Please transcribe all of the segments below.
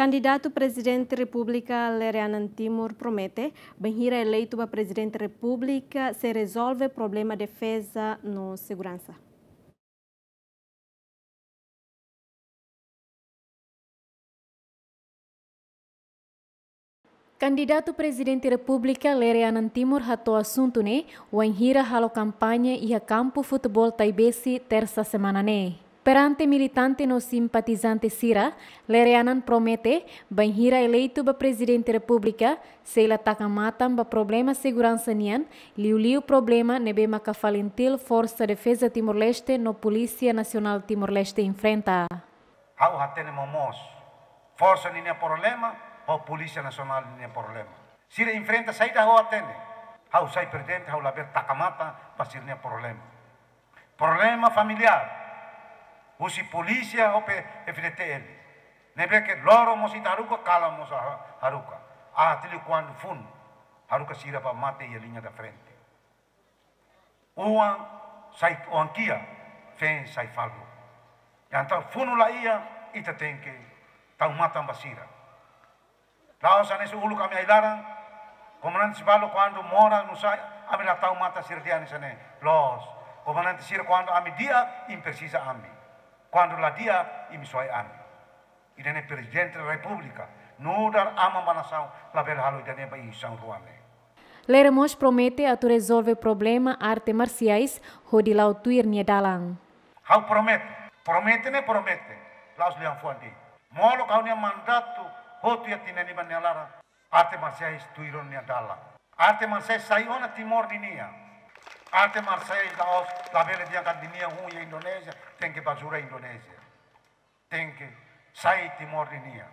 Candidato presidente República Lerianan Timur promete, Benhira eleito para presidente República, se resolve problema defesa no segurança. Candidato presidente República Lerianan Timur su assunto, ne O Enhira ralou campanha e a campo futebol taibesi terça semana, Perante militante no simpatizante Sira, Lereanan promete que eleito ba presidente da república se Takamata, takamatam ba problema segurança nian, liu liu problema nebe Fuerza Força Defesa Timor-Leste no Polícia Nacional Timor-Leste enfrenta. Hau hatene momos, Força ninia problema, o Polícia Nacional ninia problema. Sira enfrenta saída hau hatene, hau sai presidente, hau laber takamata ba tiene problema. Problema familiar, Usi polisia hope FDTL. Nebeke loro mosi taruka kala mosa haruka. Atili ah, kuan fun haruka sirapa mate ia linha da frente. Uan sai kia, fen sai falo. Yanta funu la ia ita tenke tau mata basira. Laos anesu ulu kami ailaran komandan Sibalo quando mora no sai, ami tau mata sirdiani sene. Los, komandan Sir quando ami dia imprecisa ami quando la dia i suoi anni. Irene Presidente della Repubblica, nudar ama manação, la bela halu irene ba i São Ruane. Leremos promete a tu resolve problema arte marciais ho di tuir nie dalang. Hau promete, promete ne promete, laus liang fuandi. Molo kau ne mandato ho tu yatine ni lara, arte marciais tuiron nie dalang. Arte marciais saiona timor dinia. Alte Marseille daos la vele di Academia Huia Indonesia, tenke bazura Indonesia. Tenke sai timor Nia,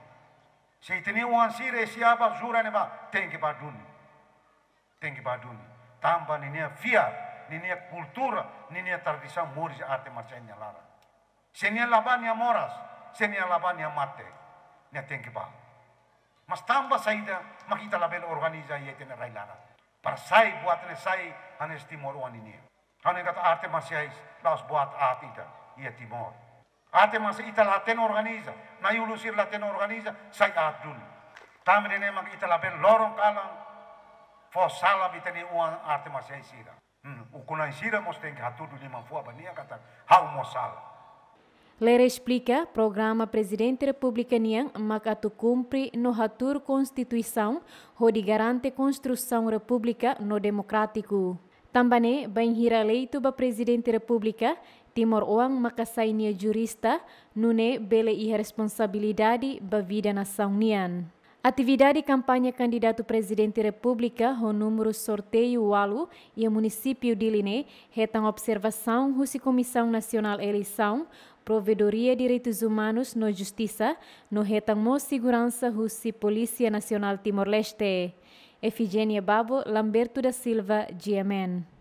Se itini wan sire sia bazura ne ba, tenke baduni. Tenke baduni. Tamba nia fia, nia kultura, nia tradisa murja arte Marseille nyalara. Se nia labania moras, se nia labania mate. Nia tenke ba. Mas tamba saida makita label organiza yetene railara. Pasaj buat e saj, anë është ini, i kata Anë nga të arte masjais, las boat atita, i timor. Arte mas ita laten organiza, na ju laten organiza, sai adun, dun. Tamrin e ita laben lorong kalang, fosala sala bitani uan arte masjais sira. Hmm. Ukunan sira mos tenki hatudu lima fua bania kata, hau mo sala. Lera explica, programa Presidente Republicanian, tu cumpre no ratur Constituição, onde garante construção república no democrático. Tambane, bem hira leito ba Presidente República, Timor Oang makasainia jurista, nune bele iha responsabilidade ba vida nação nian. Atividade campanha candidato presidente República, o número sorteio ALU e o município de Liné, retam observação Rússia Comissão Nacional Eleição, Provedoria Direitos Humanos no Justiça, no retam Segurança Rússia Polícia Nacional Timor-Leste. Efigênia Babo, Lamberto da Silva, GMN.